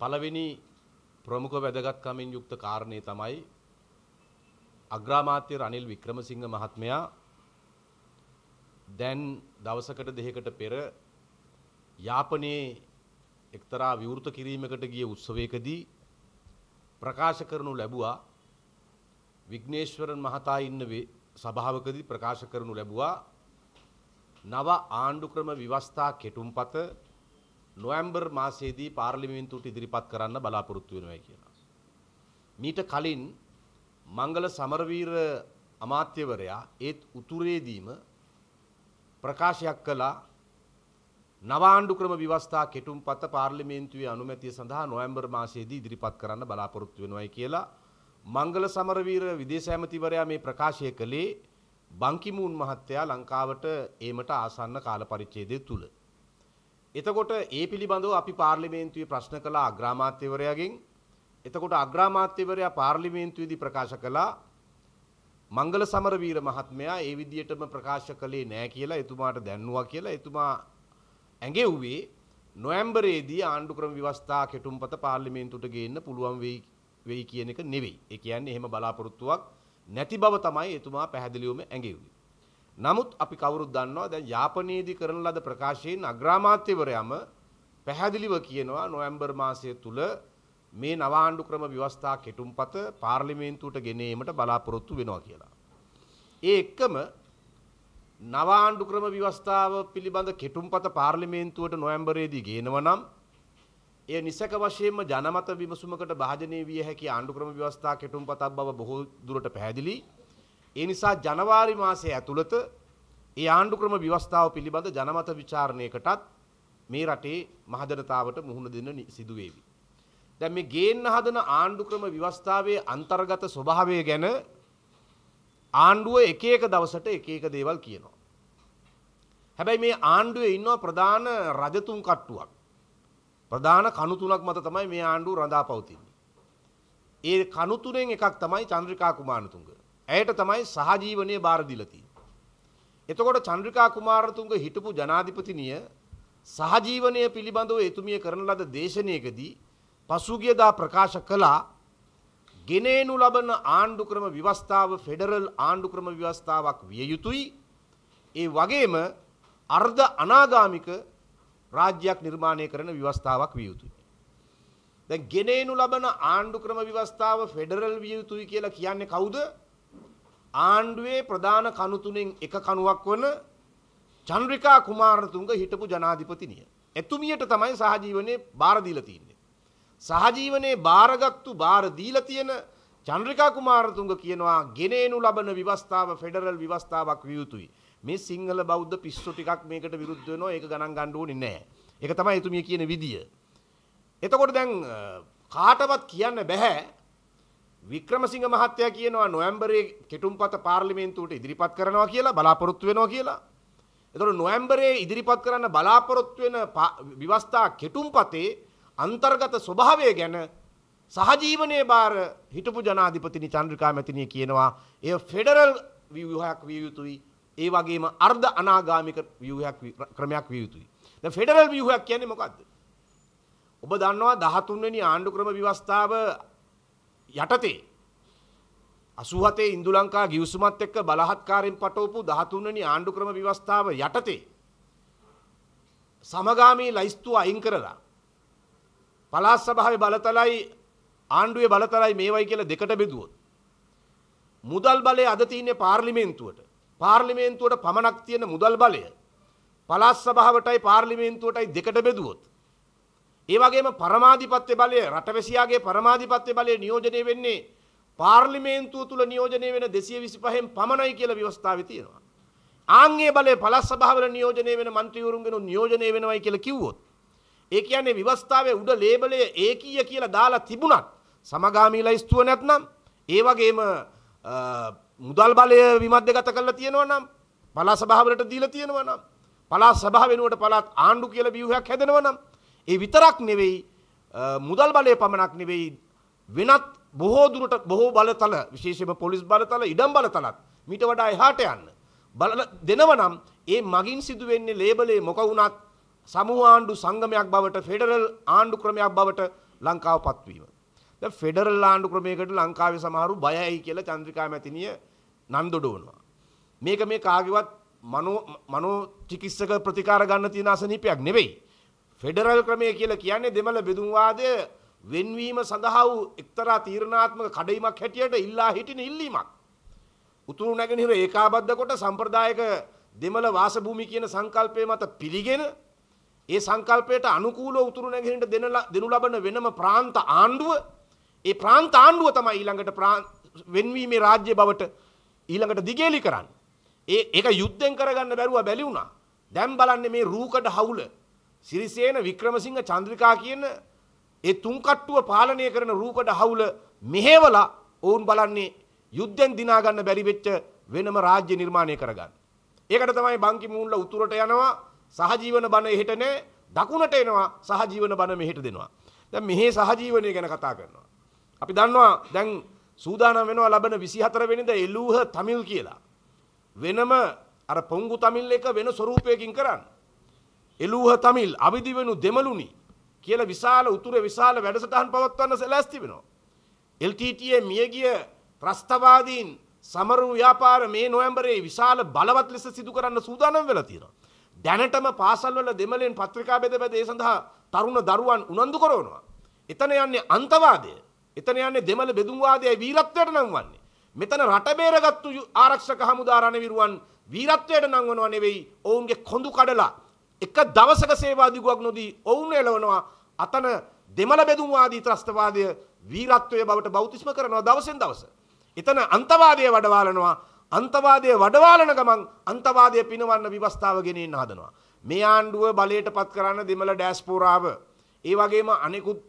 පළවෙනි ප්‍රමුඛ වැදගත්කමින් යුක්ත කාරණේ තමයි අග්‍රාමාත්‍ය රනිල් වික්‍රමසිංහ මහත්මයා දැන් දවසකට දෙකකට පෙර යාපනයේ එක්තරා විවෘත කිරීමකට ගිය උත්සවයකදී ප්‍රකාශ කරනු ලැබුවා විග්නේශ්වරන් මහතා ඉන්න සභාවකදී ප්‍රකාශ කරනු ලැබුවා නව ආණ්ඩුක්‍රම විවස්ථා කෙටුම්පත නොවැම්බර් මාසයේදී පාර්ලිමේන්තුවට ඉදිරිපත් කරන්න බලාපොරොත්තු වෙනවා කියලා. මීට කලින් මංගල සමරවීර අමාත්‍යවරයා ඒත් උතුරේදීම ප්‍රකාශයක් කළා නවාණ්ඩු ක්‍රම ව්‍යවස්ථා කෙටුම්පත පාර්ලිමේන්තුවේ අනුමැතිය සඳහා නොවැම්බර් මාසයේදී ඉදිරිපත් කරන්න බලාපොරොත්තු වෙනවායි කියලා මංගල සමරවීර විදේශ ඇමතිවරයා මේ ප්‍රකාශය කළේ බංකිමූන් මහත්තයා ලංකාවට ඒමට ආසන්න කාල පරිච්ඡේදය තුළ එතකොට ඒ පිළිබඳව අපි පාර්ලිමේන්තුවේ ප්‍රශ්න කළා අග්‍රාමාත්‍යවරයාගෙන්. එතකොට අග්‍රාමාත්‍යවරයා පාර්ලිමේන්තුවේදී ප්‍රකාශ කළා මංගල සමරවීර මහත්මයා ඒ විදිහටම ප්‍රකාශ කළේ නෑ කියලා එතුමාට දැන්නුවා කියලා එතුමා ඇඟෙව්වේ නොවැම්බරේදී ආණ්ඩු ක්‍රම ව්‍යවස්ථා කෙටුම්පත පාර්ලිමේන්තුවට ගේන්න පුළුවන් වෙයි වෙයි කියන එක නෙවෙයි. ඒ කියන්නේ එහෙම බලාපොරොත්තුවක් නැති බව තමයි එතුමා පැහැදිලිවම ඇඟෙව්වේ. නමුත් අපි කවුරුත් දන්නවා දැන් යාපනයේදී කරන ලද ප්‍රකාශයෙන් අග්‍රාමාත්‍යවරයාම පැහැදිලිව කියනවා නොවැම්බර් මාසය තුල මේ නව ආණ්ඩු ක්‍රම ව්‍යවස්ථා කෙටුම්පත පාර්ලිමේන්තුවට ගෙන ඒමට බලාපොරොත්තු වෙනවා කියලා. ඒ එක්කම නව ආණ්ඩු ක්‍රම ව්‍යවස්ථාව පිළිබඳ කෙටුම්පත පාර්ලිමේන්තුවට නොවැම්බරේදී ගේනවා නම් එය නිසක වශයෙන්ම ජනමත විමසුමකට භාජනය විය හැකි ආණ්ඩු ක්‍රම ව්‍යවස්ථා කෙටුම්පතක් බව බොහෝ දුරට පැහැදිලියි. ඒ නිසා ජනවාරි මාසය ඇතුළත ඒ ආණ්ඩුක්‍රම ව්‍යවස්ථාව පිළිබඳ ජනමත විචාරණයකටත් මේ රටේ මහදරතාවට මුහුණ දෙන්න සිදුවේවි. දැන් මේ ගේන්න හදන ආණ්ඩුක්‍රම ව්‍යවස්ථාවේ අන්තර්ගත ස්වභාවය ගැන ආණ්ඩුව එක එක දවසට එක එක දේවල් කියනවා. හැබැයි මේ ආණ්ඩුවේ ඉන්නවා ප්‍රධාන රජතුන් කට්ටුවක්. ප්‍රධාන කණු තුනක් මත තමයි මේ ආණ්ඩුව රඳා පවතින්නේ. ඒ කණු තුනෙන් එකක් තමයි චන්ද්‍රිකා කුමාරතුංග. ඇයට තමයි සහජීවනය බාරදිලති. එතකොට චන්ද්‍රිකා කුමාරතුන්ග හිටපු ජනාධිපතිනිය සහජීවනය පිළිබඳව එතුමිය කරන ලද දේශනයකදී පසුගියදා ප්‍රකාශ කළා ගෙනේනු ලබන ආණ්ඩු ක්‍රම ව්‍යවස්ථාව ෆෙඩරල් ආණ්ඩු ක්‍රම ව්‍යවස්ථාවක් විය යුතුයි ඒ වගේම අර්ධ අනාගාමික රාජ්‍යයක් නිර්මාණය කරන ව්‍යවස්ථාවක් විය යුතුයි. දැන් ගෙනේනු ලබන ආණ්ඩු ක්‍රම ව්‍යවස්ථාව ෆෙඩරල් විය යුතුයි කියලා කියන්නේ කවුද? ආණ්ඩුවේ ප්‍රධාන කණු තුනෙන් එක කණුවක් වන චන්ද්‍රිකා කුමාරතුංග හිටපු ජනාධිපතිනිය. එතුමියට තමයි සහජීවනයේ බාර දීලා තින්නේ. සහජීවනයේ බාරගත්තු බාර දීලා තියෙන චන්ද්‍රිකා කුමාරතුංග කියනවා ගෙනේනු ලබන විවස්ථාව ෆෙඩරල් විවස්ථාවක් විය යුතුයි. මේ සිංහල බෞද්ධ පිස්සු ටිකක් මේකට විරුද්ධ වෙනවා ඒක ගණන් ගන්න ඕනේ නැහැ. ඒක තමයි එතුමිය කියන විදිය. එතකොට දැන් කාටවත් කියන්න බෑ වික්‍රමසිංහ මහත්තයා කියනවා නොවැම්බරේ කෙටුම්පත පාර්ලිමේන්තුවට ඉදිරිපත් කරනවා කියලා බලාපොරොත්තු වෙනවා කියලා. එතකොට නොවැම්බරේ ඉදිරිපත් කරන්න බලාපොරොත්තු වෙන විවස්ථා කෙටුම්පතේ අන්තර්ගත ස්වභාවය ගැන සහජීවනයේ බාර හිටපු ජනාධිපතිනි චන්ද්‍රිකා මැතිණිය කියනවා එය ෆෙඩරල් ව්‍යුහයක් විය යුතුයි ඒ වගේම අර්ධ අනාගාමික ව්‍යුහයක් ක්‍රමයක් විය යුතුයි. දැන් ෆෙඩරල් ව්‍යුහයක් කියන්නේ මොකද්ද? ඔබ දන්නවා 13 වෙනි ආණ්ඩුක්‍රම ව්‍යවස්ථාව යටතේ 87 ඉන්දුලංකා ගිවිසුමත් එක්ක බලහත්කාරයෙන් පටවපු 13 වෙනි ආණ්ඩු ක්‍රම ව්‍යවස්ථාව යටතේ සමගාමී ලයිස්තුව අයින් කරලා පළාත් සභාවේ බලතලයි ආණ්ඩුවේ බලතලයි මේවයි කියලා දෙකට බෙදුවොත් මුදල් බලය අද තියෙන්නේ පාර්ලිමේන්තුවට පාර්ලිමේන්තුවට පමණක් තියෙන මුදල් බලය පළාත් සභාවටයි පාර්ලිමේන්තුවටයි දෙකට බෙදුවොත් ඒ වගේම පරමාධිපත්‍ය බලය රටවැසියාගේ පරමාධිපත්‍ය බලය නියෝජනය වෙන්නේ පාර්ලිමේන්තුව තුළ නියෝජනය වෙන දෙසිය විසිපහෙන් පමණයි කියල ව්‍යවස්ථාව තියෙනවා. ආංගේ බලය පලස් සභාවල නියෝජනය වෙන මන්ත්‍රීවරුන්ගෙන නියෝජනය වෙනවයි කියල කිව්වොත්. ඒ කියන්නේ විවස්ථාවේ උඩ ලේබලය ඒකීය කියලා දාලා තිබුණත් සමගාමීලා ස්තුව නැත්නම් ඒ වගේම මුදල් බලය විමධ්‍යගත කරලා තියෙනවා නම් පලා සභාවලට දීලා තියෙනවා නම් පලා සභාව වෙනුවට පළාත් ආණ්ඩු කියලා ව්‍යුහයක් හැදෙනවා නම් ඒ විතරක් නෙවෙයි මුදල් බලය පමණක් නෙවෙයි වෙනත් බොහෝ දුරට බොහෝ බලතල විශේෂයෙන්ම පොලිස් බලතල ඉඩම් බලතලත් මීට වඩා එහාට යන්න බල දෙනව නම් ඒ මගින් සිදු වෙන්නේ ලේබලේ මොක වුණත් සමූහ ආණ්ඩු සංගමයක් බවට ෆෙඩරල් ආණ්ඩු ක්‍රමයක් බවට ලංකාව පත්වීම. දැන් ෆෙඩරල් ආණ්ඩු ක්‍රමයකට ලංකාවේ සමහරු බයයි කියලා චන්ද්‍රිකා මැතිණිය නන්දොඩවනවා. මේක මේ කාගේවත් මනෝ මනෝ චිකිත්සක ප්‍රතිකාර ගන්න තියෙන අසනීපයක් නෙවෙයි. ෆෙඩරල් ක්‍රමය කියලා කියන්නේ දෙමළ බෙදුම් වාදය වෙන්වීම සඳහා වූ එක්තරා තීරණාත්මක කඩයිමක් හැටියට ඉල්ලා හිටින ඉල්ලීමක්. උතුරු නැගෙනහිර ඒකාබද්ධ කොට සම්ප්‍රදායක දෙමළ වාසභූමි කියන සංකල්පය මත පිළිගෙන ඒ සංකල්පයට අනුකූලව උතුරු නැගෙනහිරට දෙනු ලබන වෙනම ප්‍රාන්ත ආණ්ඩුව ඒ ප්‍රාන්ත ආණ්ඩුව තමයි ඊළඟට වෙන්වීමේ රාජ්‍ය බවට ඊළඟට දිගේලි කරන්නේ. ඒ ඒක යුද්ධෙන් කරගන්න බැරුව බැලි වුණා. දැන් බලන්නේ මේ රූකඩ හවුල සිරිසේන වික්‍රමසිංහ චන්ද්‍රිකා කියන ඒ තුන්කට්ටුව පාලනය කරන රූකඩ හවුල මෙහෙවලා ඔවුන් බලන්නේ යුද්ධෙන් දිනා ගන්න බැරි වෙච්ච වෙනම රාජ්‍ය නිර්මාණය කරගන්න. ඒකට තමයි බංකි මූන්ල උතුරට යනවා සහජීවන බණ එහෙට නෑ දකුණට එනවා සහජීවන බණ මෙහෙට දෙනවා. දැන් මෙහි සහජීවනය ගැන කතා කරනවා. අපි දන්නවා දැන් සූදානම් වෙනවා ලබන 24 වෙනිදා එළූහ තමිල් කියලා. වෙනම අර පොංගු තමිල් එක වෙන ස්වරූපයකින් කරන්නේ. එලූහ තමිල් අවිදිවනු දෙමලුනි කියල විශාල උතුර විශාල වැඩසටහන් පවත්වන්න සැලැස්ති වෙනවා. එල්ටටයේ මියගිය ප්‍රස්ථවාදීන් සමරු ව්‍යාපාර මේ නොවම්බරේ විශාල බලවත් ලෙස සිදු කරන්න සූදානම් වෙලතිර. දැනටම පාසල්වල දෙමලෙන් පත්‍රිකා බෙද බැදේ සඳහා තරුණ දරුවන් උනන්දු කරනවා. එතන යන්නේ අන්තවාදය එතන යන්නේ දෙමළ බෙදුම්වාදය වීරත්වයට නම් වන්නේ. මෙතන රටබේරගත්තු ආරක්ෂක හමුදාරණ විරුවන් වීරත්වයට නංවනවා නෙවෙයි ඔවුන්ගේ කොඳු කඩලා එක දවසක සේවා දිගුවක් නොදී ඔවුන් එළවනවා අතන දෙමළ බෙදුම් ආදී ත්‍රස්තවාදය වීරත්වයේ බවට බෞතිස්ම කරනවා දවසෙන් දවස. එතන අන්තවාදය වඩවාලනවා අන්තවාදය වඩවාලන ගමන් අන්තවාදය පිනවන්න විවස්ථාව ගෙනෙන්න හදනවා. මේ ආණ්ඩුව බලයට පත් කරන්න දෙමළ ඩෑස්පෝරාව. ඒ වගේම අනෙකුත්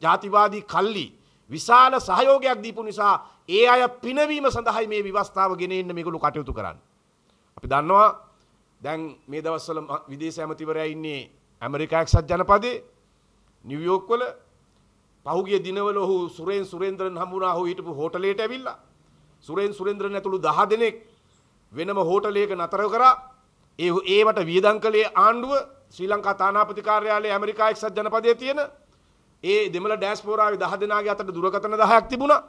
ජාතිවාදී කල්ලි විශාල සහයෝගයක් දීපු නිසා ඒ අය පිනවීම සඳහයි මේ විවස්ථාව ගෙනෙන්න මේගොල්ලෝ කටයුතු කරන්නේ. අපි දන්නවා දැන් මේ දවස්වල විදේශ ඇමතිවරයා ඉන්නේ ඇමරිකා එක්සත් ජනපදයේ නිව්යෝක් වල පහුගිය දිනවල ඔහු සුරෙන් සුරේන්ද්‍රන් හමුණා ඔහු හිටපු හෝටලයට ඇවිල්ලා සුරෙන් සුරේන්ද්‍රන් ඇතුළු 10 දෙනෙක් වෙනම හෝටලයක නතර කරා ඒ ඒවට වියදම් කළේ ආණ්ඩුව ශ්‍රී ලංකා තානාපති කාර්යාලයේ ඇමරිකා එක්සත් ජනපදයේ තියෙන ඒ දෙමළ ඩෑස්පෝරාවේ 10 දෙනාගේ අතට දුරකථන 10ක් තිබුණා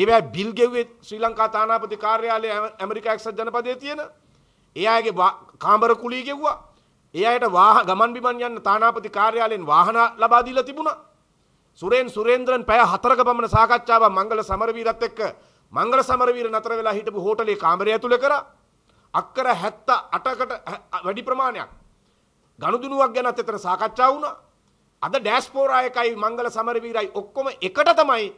ඒවැ බිල් ගෙව්වේ ශ්‍රී ලංකා තානාපති කාර්යාලයේ ඇමරිකා එක්සත් ජනපදයේ තියෙන ඒ අයගේ කාමර කුලී ගෙව්වා. ඒ අයට වාහ ගමන් බිමන් යන්න තානාපති කාර්යාලයෙන් වාහන ලබා දීලා තිබුණා. සුරේන් සුරේන්ද්‍රන් පැය 4ක පමණ සාකච්ඡාවක් මංගල සමරවීරත් එක්ක මංගල සමරවීර නතර වෙලා හිටපු හෝටලේ කාමරය ඇතුළේ කරා. අක්කර 78කට වැඩි ප්‍රමාණයක් ගනුදුනුවක් ගැනත් එතන සාකච්ඡා වුණා. අද ඩෑස්පෝරා එකයි මංගල සමරවීරයි ඔක්කොම එකට තමයි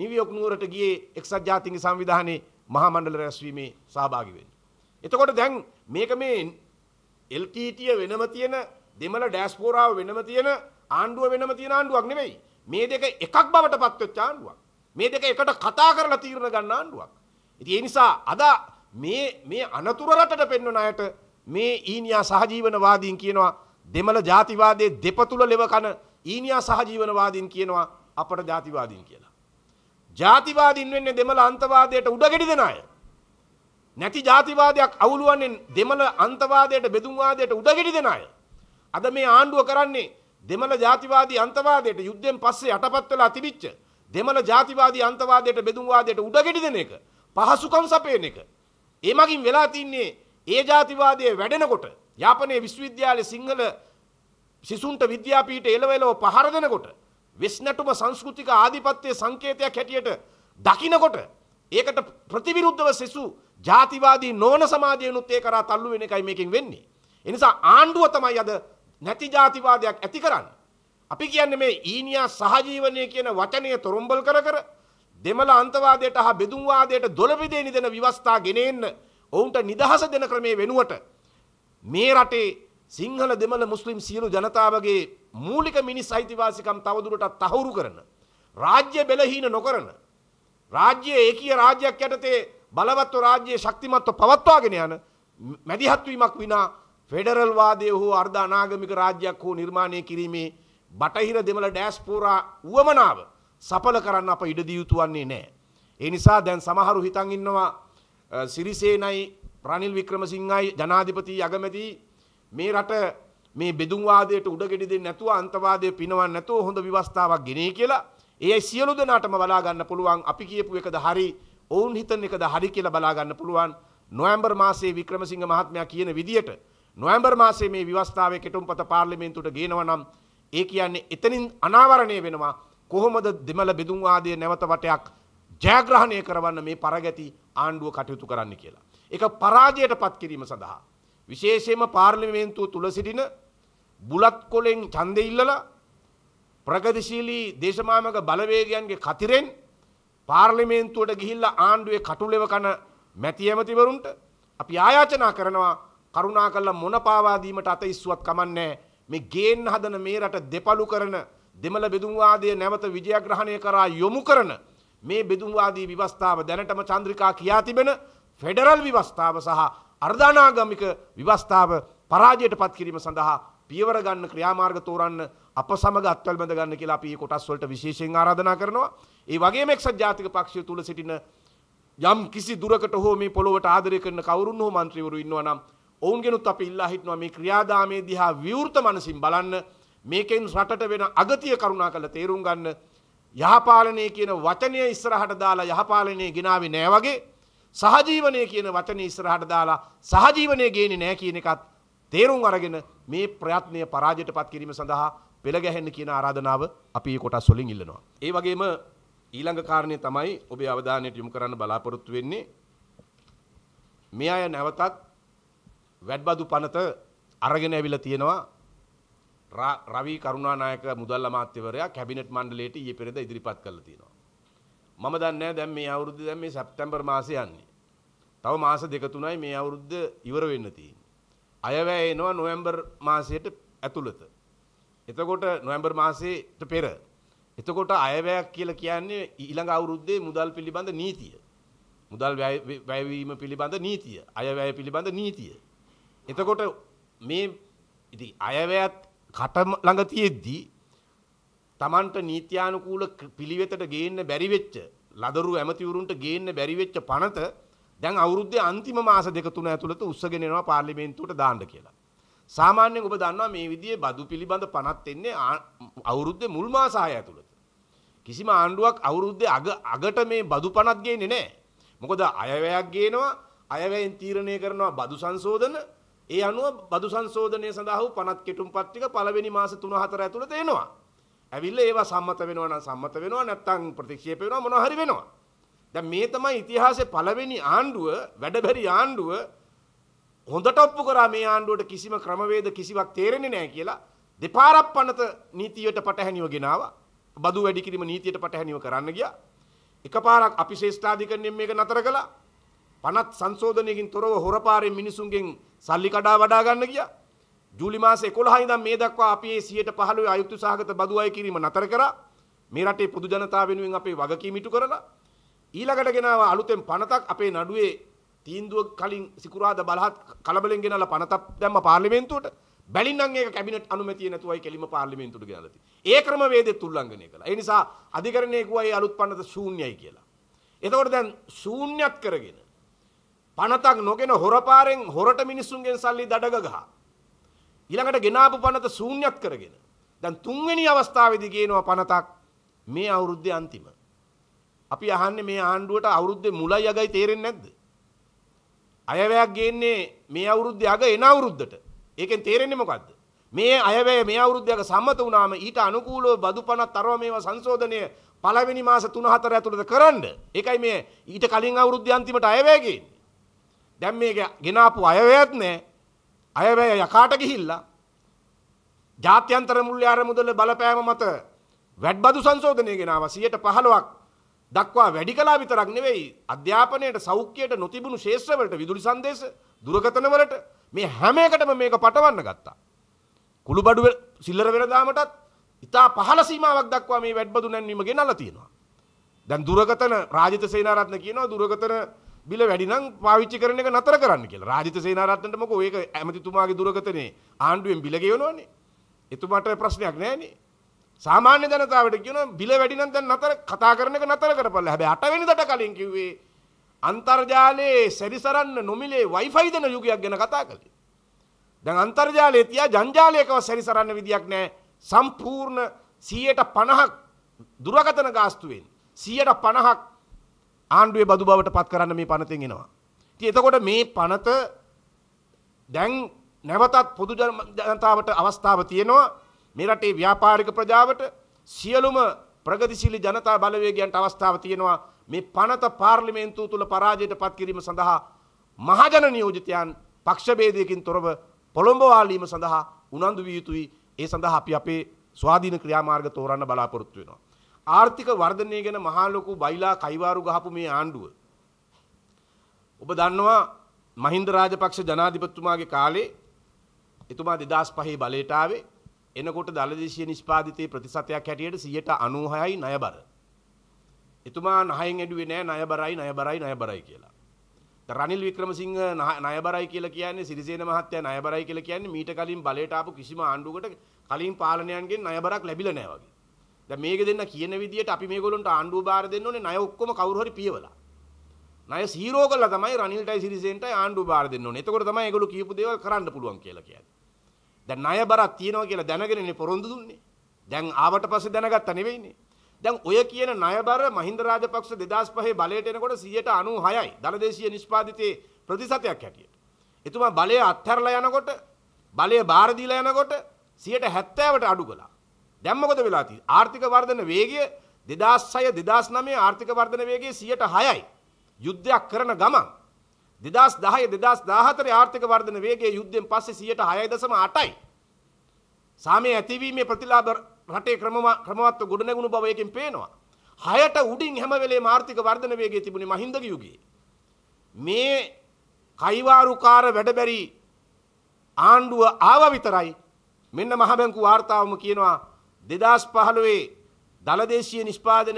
නිවියෝක් නුවරට ගියේ එක්සත් ජාතීන්ගේ සංවිධානයේ මහා මණ්ඩල රැස්වීමේ සහභාගී වෙන්නේ. එතකොට දැන් මේක මේ එල්ටීටිය වෙනම තියෙන දෙමළ ඩෑස්පෝරාව වෙනම තියෙන ආණ්ඩුව වෙනම තියෙන ආණ්ඩුවක් නෙවෙයි. මේ දෙක එකක් බවට පත්වෙච්ච ආණ්ඩුවක්. මේ දෙක එකට කතා කරලා තීරණ ගන්න ආණ්ඩුවක්. ඉතින් ඒ නිසා අද මේ මේ අනතුරු රටට පෙන්වන අයට මේ ඊනියා සහජීවනවාදීන් කියනවා දෙමළ ජාතිවාදයේ දෙපතුල ලෙව කන ඊනියා සහජීවනවාදීන් කියනවා අපට ජාතිවාදීන් කියලා. ජාතිවාදීන් වෙන්නේ දෙමළ අන්තවාදයට උඩගෙඩි දෙන අය. නැති ජාතිවාදයක් අවුලුවන්නේ දෙමළ අන්තවාදයට බෙදුම්වාදයට උඩගෙඩි දෙන අය. අද මේ ආණ්ඩුව කරන්නේ දෙමළ ජාතිවාදී අන්තවාදයට යුද්ධෙන් පස්සේ යටපත් වෙලා තිබිච්ච දෙමළ ජාතිවාදී අන්තවාදයට බෙදුම්වාදයට උඩගෙඩි දෙන එක පහසුකම් සපයන එක. ඒ මගින් වෙලා තින්නේ ඒ ජාතිවාදයේ වැඩෙනකොට යාපනයේ විශ්වවිද්‍යාලයේ සිංහල සිසුන්ට විද්‍යාපීට එළවෙලව පහර දෙනකොට වෙස්නැටුම සංස්කෘතික ආධිපත්‍ය සංකේතයක් හැටියට දකිනකොට ඒකට ප්‍රතිවිරුද්ධව සිසු ජාතිවාදී නෝන සමාජයනුත් ඒ කරා තල්ලු වෙන එකයි මේකෙන් වෙන්නේ. එනිසා ආණ්ඩුව තමයි අද නැති ජාතිවාදයක් ඇති කරන්නේ. අපි කියන්නේ මේ ඊනියා සහජීවනය කියන වචනය තොරම්බල් කර කර දෙමළ අන්තවාදයට හා බෙදුම්වාදයට දොළපිදේ නිදෙන විවස්ථා ගෙනෙන්න ඔවුන්ට නිදහස දෙන ක්‍රමේ වෙනුවට මේ රටේ සිංහල දෙමළ මුස්ලිම් සියලු ජනතාවගේ මූලික මිනිස් අයිතිවාසිකම් තවදුරටත් තහවුරු කරන රාජ්‍ය බෙලහීන නොකරන රාජ්‍ය ඒකීය රාජ්‍යයක් යටතේ බලවත්ව රාජ්‍යයේ ශක්තිමත්ව පවත්වාගෙන යන මැදිහත්වීමක් විනා ෆෙඩරල්වාදය හෝ අර්ධානාගමික රාජ්‍යයක් හෝ නිර්මාණය කිරීමේ බටහිර දෙමළ ඩෑස්පෝරා වුවමනාව සපල කරන්න අප ඉඩ දියුතු වන්නේ නෑ. ඒ නිසා දැන් සමහරු හිතන් ඉන්නවා සිරිසේනයි ප්‍රනිල් වික්‍රමසිංහයි ජනාධිපති අගමැති මේ රට මේ බෙදුම්වාදයට උඩගෙඩි දෙන්නේ නැතුව අන්තවාදය පිනවන්න නැතුව හොඳ විවස්ථාවක් ගෙනේ කියලා ඒ සියලු දෙනාටම බලා ගන්න පුළුවන් අපි කියපු එකද හරි ඔවුන් හිතන එකද හරි කියලා බලා ගන්න පුළුවන් නොවැම්බර් මාසයේ වික්‍රමසිංහ මහත්මයා කියන විදියට නොවැම්බර් මාසයේ මේ විවස්ථාවේ කෙටුම්පත පාර්ලිමේන්තුවට ගේනවා නම් ඒ කියන්නේ එතනින් අනාවරණය වෙනවා කොහොමද දෙමළ බෙදුම් ආදී නැවත වටයක් ජයග්‍රහණය කරවන්න මේ පරගැති ආණ්ඩුව කටයුතු කරන්න කියලා. ඒක පරාජයටපත් කිරීම සඳහා විශේෂයෙන්ම පාර්ලිමේන්තුව තුල සිටින බුලත් කොලෙන් ඡන්දෙ ඉල්ලලා ප්‍රගතිශීලී දේශමාමක බලවේගයන්ගේ කතිරෙන් පාර්ලිමේන්තුවට ගිහිල්ලා ආණ්ඩුවේ කටුලෙව කන මැති ඇමතිවරුන්ට අපි ආයාචනා කරනවා කරුණා කල්ලා මොන පාවා දීමට අත ඉස්සුවත් කමන්නේ මේ ගේන්න හදන මේ රට දෙපළු කරන දෙමළ බෙදුම්වාදය නැවත විජයග්‍රහණය කරා යොමු කරන මේ බෙදුම්වාදී විවස්ථාව දැනටම චන්ද්‍රිකා කියා තිබෙන ෆෙඩරල් විවස්ථාව සහ අර්ධානාගමික විවස්ථාව පරාජයට පත් කිරීම සඳහා පියවර ගන්න ක්‍රියාමාර්ග තෝරන්න අප සමග අත්වල් බඳ ගන්න කියලා අපි මේ කොටස් වලට විශේෂයෙන් ආරාධනා කරනවා. ඒ වගේම එක්සත් ජාතික පක්ෂය තුල සිටින යම් කිසි දුරකට හෝ මේ පොළොවට ආදරය කරන කවුරුන් හෝ മന്ത്രിවරු ඉන්නවා නම් ඔවුන්ගෙනුත් අපි ඉල්ලා හිටනවා මේ ක්‍රියාදාමයේ දිහා විවෘත මනසින් බලන්න මේකෙන් රටට වෙන අගතිය කරුණා කරලා තේරුම් ගන්න යහපාලනය කියන වචනය ඉස්සරහට දාලා යහපාලනය ගෙනාවේ නෑ වගේ සහජීවනය කියන වචනේ ඉස්සරහට දාලා සහජීවනය ගේන්නේ නෑ කියන එකත් තේරුම් අරගෙන මේ ප්‍රයත්නය පරාජයට පත් කිරීම සඳහා පෙළ ගැහෙන්න කියන ආරාධනාව අපි කොටස් වලින් ඉල්ලනවා. ඒ වගේම ඊළඟ කාරණය තමයි ඔබේ අවධානයට යොමු කරන්න බලාපොරොත්තු වෙන්නේ මේ අය නැවතත් වැඩබදු පනත අරගෙන ඇවිල්ලා තියෙනවා රවි කරුණානායක මුදල් අමාත්‍යවරයා කැබිනට් මණ්ඩලයට ඊයේ පෙරේද ඉදිරිපත් කළා තියෙනවා. මම දන්නේ දැන් මේ අවුරුද්ද දැන් මේ සැප්තැම්බර් මාසේ යන්නේ. තව මාස දෙක තුනයි මේ අවුරුද්ද ඉවර වෙන්න තියෙන්නේ. අයවැය එනවා නොවැම්බර් මාසයට ඇතුළත. එතකොට නොවැම්බර් මාසයේට පෙර. එතකොට අයවැයක් කියලා කියන්නේ ඊළඟ අවුරුද්දේ මුදල් පිළිබඳ නීතිය. මුදල් වැයවීම පිළිබඳ නීතිය, අයවැය පිළිබඳ නීතිය. එතකොට මේ ඉතින් අයවැයත් කට ළඟ තියෙද්දී Tamanට නීත්‍යානුකූල පිළිවෙතට ගේන්න බැරි වෙච්ච ලදරු ඇමතිවරුන්ට ගේන්න බැරි වෙච්ච පනත දැන් අවුරුද්දේ අන්තිම මාස දෙක තුන ඇතුළත උස්සගෙන යනවා පාර්ලිමේන්තුවට දාන්න කියලා. සාමාන්‍යයෙන් ඔබ දන්නවා මේ විදිහේ බදු පිළිබඳ පනත් එන්නේ අවුරුද්දේ මුල් මාස 6 ඇතුළත. කිසිම ආණ්ඩුවක් අවුරුද්දේ අග අගට මේ බදු පනත් ගේන්නේ නැහැ. මොකද අයවැයක් ගේනවා, අයවැයෙන් තීරණය කරනවා බදු සංශෝධන. ඒ අනුව බදු සංශෝධනය සඳහා වූ පනත් කෙටුම්පත් ටික පළවෙනි මාස 3-4 ඇතුළත එනවා. ඇවිල්ලා ඒවා සම්මත වෙනවා නම් සම්මත වෙනවා නැත්නම් ප්‍රතික්ෂේප වෙනවා මොනවා හරි වෙනවා. දැන් මේ තමයි ඉතිහාසයේ පළවෙනි ආණ්ඩුව, වැඩබැරි ආණ්ඩුව හොඳට ඔප්පු කරා මේ ආණ්ඩුවට කිසිම ක්‍රමවේද කිසිවක් තේරෙන්නේ නැහැ කියලා දෙපාරක් පනත නීතියට පටහැනිව ගෙනාවා. බදු වැඩි කිරීම නීතියට පටහැනිව කරන්න ගියා. එකපාරක් අපි ශ්‍රේෂ්ඨාධිකරණයෙන් මේක නතර කළා. පනත් සංශෝධනයකින් තොරව හොරපාරෙන් මිනිසුන්ගෙන් සල්ලි කඩා වඩා ගන්න ගියා. ජූලි මාසේ 11 ඉඳන් මේ දක්වා අපි මේ 115 අයුක්තු සහගත බදු අය කිරීම නතර කරා. මේ රටේ පොදු ජනතාව වෙනුවෙන් අපේ වගකීම ඉටු කරලා ඊළඟට ගෙනාවා අලුතෙන් පනතක් අපේ නඩුවේ තීන්දුව කලින් සිකුරාදා බලහත් කලබලෙන් ගෙනලා පනතක් දැම්ම පාර්ලිමේන්තුවට බැලින්නම් ඒක කැබිනට් අනුමැතිය නැතුවයි කෙලිම පාර්ලිමේන්තුවට ගෙනල්ලා තියෙන්නේ. ඒ ක්‍රමවේදෙත් උල්ලංඝනය කළා. ඒ නිසා අධිකරණයේ කුවයි අලුත් පනත ශූන්‍යයි කියලා. එතකොට දැන් ශූන්‍යත් කරගෙන පනතක් නොගෙන හොරපාරෙන් හොරට මිනිස්සුන්ගෙන් සල්ලි දඩග ගහා. ඊළඟට ගෙනාපු පනත ශූන්‍යත් කරගෙන දැන් තුන්වෙනි අවස්ථාවේදී කියනවා පනතක් මේ අවුරුද්දේ අන්තිම. අපි අහන්නේ මේ ආණ්ඩුවට අවුරුද්දේ මුලයි අගයි තේරෙන්නේ නැද්ද? අයවැයක් ගේන්නේ මේ අවුරුද්ධ අග එන අවුරුද්ධට ඒකෙන් තේරෙන්නේ මොකක්ද මේ අයවැය මේ අවුරුද්ධයක සම්මත වුණාම ඊට අනුකූලව බදු පනත් තරව මේවා සංශෝධනය පළවෙනි මාස 3 4 ඇතුළත කරන්න ඒකයි මේ ඊට කලින් අවුරුද්ධ අන්තිමට අයවැය ගේන්නේ දැන් මේක ගෙනාපු අයවැයත් නැහැ අයවැය යකාට ගිහිල්ලා ජාත්‍යන්තර මුල්‍ය අරමුදල බලපෑම මත වැඩබදු සංශෝධනය ගෙනාවා 115ක් දක්වා වැඩි කලා විතරක් නෙවෙයි අධ්‍යාපනයට සෞඛ්‍යයට නොතිබුණු ශේෂ්‍රවලට විදුලි සංදේශ දුරකතනවලට මේ හැම එකටම මේක පටවන්න ගත්තා. කුළුබඩුව සිල්ලර වෙනදාමටත් ඉතා පහළ සීමාවක් දක්වා මේ වැඩබදු නැන්වීම ගෙනල්ලා තියෙනවා. දැන් දුරකතන රාජිත සේනාරත්න කියනවා දුරකතන බිල වැඩිනම් පාවිච්චි කරන එක නතර කරන්න කියලා. රාජිත සේනාරත්නට මොකෝ ඒක ඇමතිතුමාගේ දුරකතනේ ආණ්ඩුවෙන් බිල ගෙවනවනේ. එතුමාට ප්‍රශ්නයක් නැහැනේ. සාමාන්‍ය ජනතාවට කියන බිල වැඩි නම් දැන් නතර කතා කරන එක නතර කරපළ හැබැයි අටවෙනි දට කලින් කිව්වේ අන්තර්ජාලයේ සැරිසරන්න නොමිලේ වයිෆයි දෙන යුගයක් ගැන කතා කළේ. දැන් අන්තර්ජාලයේ තියා ජංජාලයකව සැරිසරන්න විදියක් නැහැ. සම්පූර්ණ 150ක් දුරකතන ගාස්තුවෙන් 150ක් ආණ්ඩුවේ බදු බවට පත් කරන්න මේ පනතෙන් එනවා. ඉතින් එතකොට මේ පනත දැන් නැවතත් පොදු ජනතාවට අවස්ථාව තියෙනවා මේ රටේ ව්‍යාපාරික ප්‍රජාවට සියලුම ප්‍රගතිශීලී ජනතා බලවේගයන්ට අවස්ථාව තියෙනවා මේ පනත පාර්ලිමේන්තුව තුළ පරාජයට පත් කිරීම සඳහා මහජන නියෝජිතයන් පක්ෂභේදයකින් තොරව පොළොඹ වාලීම සඳහා උනන්දු විය යුතුයි. ඒ සඳහා අපි අපේ ස්වාධීන ක්‍රියාමාර්ග තෝරන්න බලාපොරොත්තු වෙනවා. ආර්ථික වර්ධනය ගැන මහා ලොකු බයිලා කයිවාරු ගහපු මේ ආණ්ඩුව ඔබ දන්නවා මහින්ද රාජපක්ෂ ජනාධිපතිතුමාගේ කාලේ එතුමා 2005 බලයට ආවේ එනකොට දළදේශීය නිෂ්පාදිතයේ ප්‍රතිශතයක් හැටියට 96යි ණයබර. එතුමා නහයෙන් ඇඩුවේ නෑ ණයබරයි ණයබරයි ණයබරයි කියලා. රනිල් වික්‍රමසිංහ ණයබරයි කියලා කියන්නේ සිරිසේන මහත්තයා ණයබරයි කියලා කියන්නේ මීට කලින් බලයට ආපු කිසිම ආණ්ඩුවකට කලින් පාලනයන්ගෙන් ණයබරක් ලැබිලා නෑ වගේ. දැන් මේක දෙන්න කියන විදියට අපි මේගොල්ලන්ට ආණ්ඩුව බාර දෙන්න ඕනේ ණය ඔක්කොම කවුරු හරි පියවලා. ණය සීරෝ කළා තමයි රනිල්ටයි සිරිසේනටයි ආණ්ඩුව බාර දෙන්න ඕනේ. එතකොට තමයි ඒගොල්ලෝ කියපු දේවල් කරන්න පුළුවන් කියලා කියන්නේ. දැන් ණය බරක් තියෙනවා කියලා දැනගෙනනේ පොරොන්දු දුන්නේ. දැන් ආවට පස්සේ දැනගත්තා නෙවෙයිනේ. දැන් ඔය කියන ණය බර මහින්ද රාජපක්ෂ 2005 බලයට එනකොට 196යි. දලදේශීය නිෂ්පාදිතයේ ප්‍රතිශතයක් හැටියට. එතුමා බලය අත්හැරලා යනකොට බලය බාර දීලා යනකොට 70ට අඩු කළා. දැන් මොකද වෙලා තියෙන්නේ? ආර්ථික වර්ධන වේගය 2006 2009 ආර්ථික වර්ධන වේගය 106යි. යුද්ධයක් කරන ගමන් දෙදස් දහය දෙදස් දාහතර ආර්ථික වර්ධන වේගේ යුද්ධෙන් පස්සේ සියයට හයයි දසම අටයි. සාමය ඇතිවීමේ ප්‍රතිලාබ රටේ ක්‍රමවත්ව ගොඩනැගුණු බවයකින් පේනවා. හයට උඩින් හැමවෙලේ මාර්ථික වර්ධන වේගේ තිබුණේ මහින්දක යුගයේ. මේ කයිවාරුකාර වැඩබැරි ආණ්ඩුව ආව විතරයි මෙන්න මහබැංකු වාර්තාවම කියනවා දෙදස් පහළුවේ දලදේශීය නිෂ්පාදන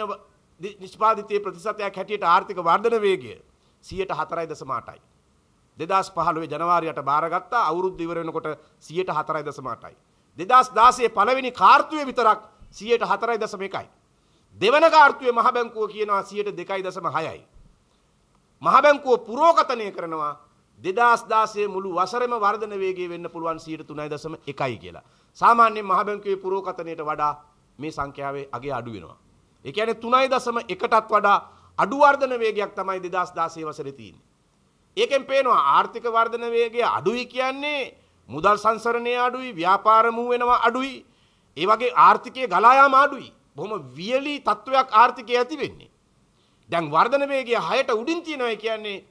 නිෂ්පාධිතය ප්‍රතිශතයක් හැටියට ආර්ථික වර්ධන වේගය සියයට හතරයි දසමාටයි. දෙදස් පහළුවේ ජනවාරයට භාරගත්තා අවුරුද් දිවරෙනකොට සියයට හතරයි දසමාටයි. දෙදස් දාසේ පළවෙනි කාර්තුවය විතරක් සියයට හතරයි දසම එකයි. දෙවන කාර්තුවේ මහබැංකුව කියනවා සියයට දෙකයි දසම හයයි. මහබැංකුව පුරෝකතනය කරනවා දෙදස් දාසේ මුළු වසරම වර්ධන වේගේ වෙන්න පුළුවන් සීට තුනයි දසම එකයි කියලා. සාමාන්‍යයෙන් මහබැංකුවේ පුරෝකතනයට වඩා මේ සංඛ්‍යාවේ අගේ අඩු වෙනවා. ඒ කියන්නේ 3.1කටත් වඩා අඩු වර්ධන වේගයක් තමයි 2016 වසරේ තියෙන්නේ. ඒකෙන් පේනවා ආර්ථික වර්ධන වේගය අඩුයි කියන්නේ මුදල් සංසරණය අඩුයි, ව්‍යාපාර මූ වෙනවා අඩුයි. ඒ වගේ ආර්ථිකයේ ගලා යාම අඩුයි. බොහොම වියලි තත්වයක් ආර්ථිකයේ ඇති වෙන්නේ. දැන් වර්ධන වේගය 6ට උඩින් තියෙනවා කියන්නේ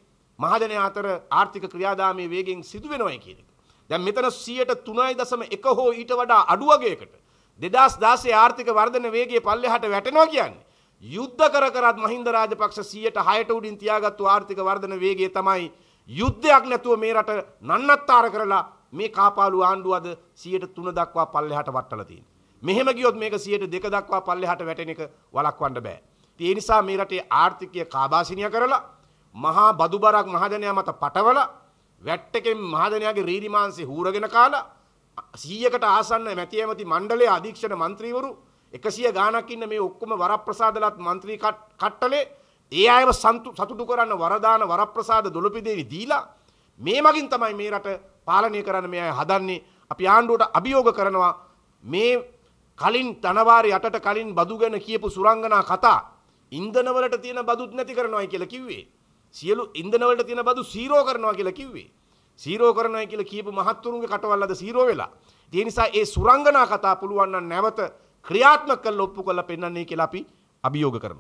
මහජනය අතර ආර්ථික ක්‍රියාදාමයේ වේගෙන් සිදු වෙනවා කියන එක. දැන් මෙතන 103.1 හෝ ඊට වඩා අඩු වගේකට 2016 ආර්ථික වර්ධන වේගය පල්ලෙහාට වැටෙනවා කියන්නේ යුද්ධ කර කරත් මහින්ද රාජපක්ෂ 106ට උඩින් තියාගත්තු ආර්ථික වර්ධන වේගය තමයි යුද්ධයක් නැතුව මේ රට නන්නත්තර කරලා මේ කාපාලු ආණ්ඩුව අද 103 දක්වා පල්ලෙහාට වට්ටලා තියෙනවා. මෙහෙම ගියොත් මේක 102 දක්වා පල්ලෙහාට වැටෙන එක වළක්වන්න බෑ. ඒ නිසා මේ රටේ ආර්ථිකය කාබාසිනිය කරලා මහා බදුබරක් මහජනයා මත පටවල වැට්ටකෙන් මහජනයාගේ රීරිමාංශේ හූරගෙන කාලා 100කට ආසන්න මැතිඇමති මණ්ඩලයේ අධීක්ෂණ මන්ත්‍රීවරු 100 ගාණක් ඉන්න මේ ඔක්කොම වරප්‍රසාදලත් മന്ത്രി කට්ටලේ ඒ අයව සතුටු කරන්න වරදාන වරප්‍රසාද දොළපිදේවි දීලා මේ මගින් තමයි මේ රට පාලනය කරන්න මේ අය හදන්නේ අපි ආණ්ඩුවට අභියෝග කරනවා මේ කලින් ධනවාරි යටට කලින් බදු ගැන කියපු සුරංගනා කතා ඉන්ධනවලට තියෙන බදුත් නැති කරනවායි කියලා කිව්වේ සියලු ඉන්ධනවලට තියෙන බදු සීරෝ කරනවා කියලා කිව්වේ සීරෝ කරනවා කියලා කියපු මහත්තුරුන්ගේ කටවල්ලද සීරෝ වෙලා ඒ නිසා ඒ සුරංගනා කතා පුළුවන් නම් නැවත ක්‍රියාත්මක කරලා ඔප්පු කරලා පෙන්වන්නේ කියලා අපි අභියෝග කරනවා.